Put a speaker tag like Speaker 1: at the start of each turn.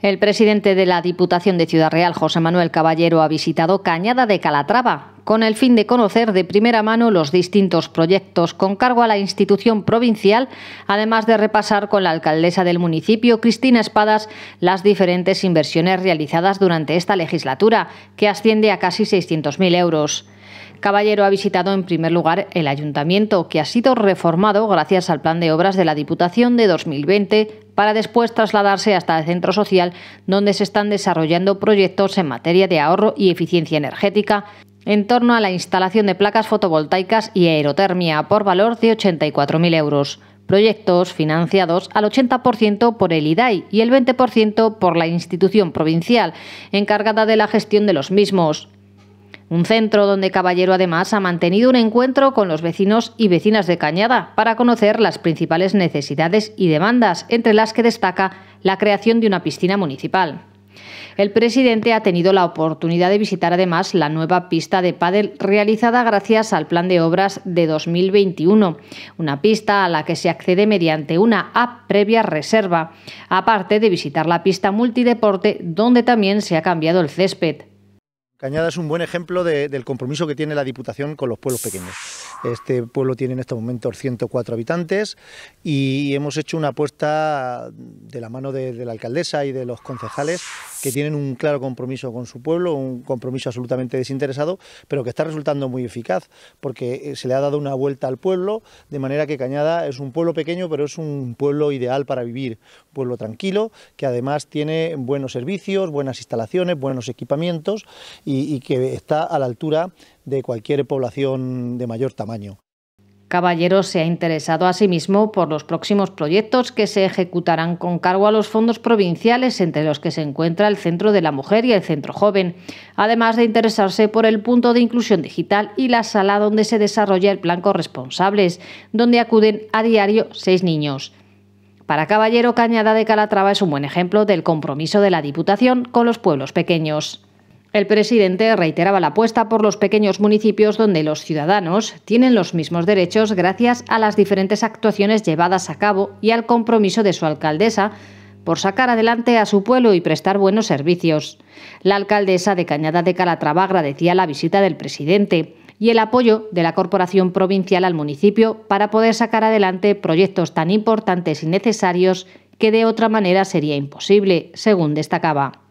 Speaker 1: El presidente de la Diputación de Ciudad Real, José Manuel Caballero, ha visitado Cañada de Calatrava con el fin de conocer de primera mano los distintos proyectos con cargo a la institución provincial, además de repasar con la alcaldesa del municipio, Cristina Espadas, las diferentes inversiones realizadas durante esta legislatura, que asciende a casi 600.000 euros. Caballero ha visitado en primer lugar el ayuntamiento, que ha sido reformado gracias al plan de obras de la Diputación de 2020 para después trasladarse hasta el centro social, donde se están desarrollando proyectos en materia de ahorro y eficiencia energética en torno a la instalación de placas fotovoltaicas y aerotermia por valor de 84.000 euros. Proyectos financiados al 80% por el IDAI y el 20% por la institución provincial encargada de la gestión de los mismos. Un centro donde Caballero además ha mantenido un encuentro con los vecinos y vecinas de Cañada para conocer las principales necesidades y demandas, entre las que destaca la creación de una piscina municipal. El presidente ha tenido la oportunidad de visitar además la nueva pista de pádel realizada gracias al plan de obras de 2021, una pista a la que se accede mediante una app previa reserva, aparte de visitar la pista multideporte donde también se ha cambiado el césped.
Speaker 2: Cañada es un buen ejemplo del compromiso que tiene la Diputación con los pueblos pequeños. Este pueblo tiene en estos momentos 104 habitantes y hemos hecho una apuesta de la mano de la alcaldesa y de los concejales que tienen un claro compromiso con su pueblo, un compromiso absolutamente desinteresado, pero que está resultando muy eficaz, porque eh, se le ha dado una vuelta al pueblo, de manera que Cañada es un pueblo pequeño, pero es un pueblo ideal para vivir, un pueblo tranquilo, que además tiene buenos servicios, buenas instalaciones, buenos equipamientos y, y que está a la altura de cualquier población de mayor tamaño.
Speaker 1: Caballero se ha interesado asimismo por los próximos proyectos que se ejecutarán con cargo a los fondos provinciales, entre los que se encuentra el Centro de la Mujer y el Centro Joven, además de interesarse por el punto de inclusión digital y la sala donde se desarrolla el plan corresponsables, donde acuden a diario seis niños. Para Caballero, Cañada de Calatrava es un buen ejemplo del compromiso de la Diputación con los pueblos pequeños. El presidente reiteraba la apuesta por los pequeños municipios donde los ciudadanos tienen los mismos derechos gracias a las diferentes actuaciones llevadas a cabo y al compromiso de su alcaldesa por sacar adelante a su pueblo y prestar buenos servicios. La alcaldesa de Cañada de Calatrava agradecía la visita del presidente y el apoyo de la Corporación Provincial al municipio para poder sacar adelante proyectos tan importantes y necesarios que de otra manera sería imposible, según destacaba.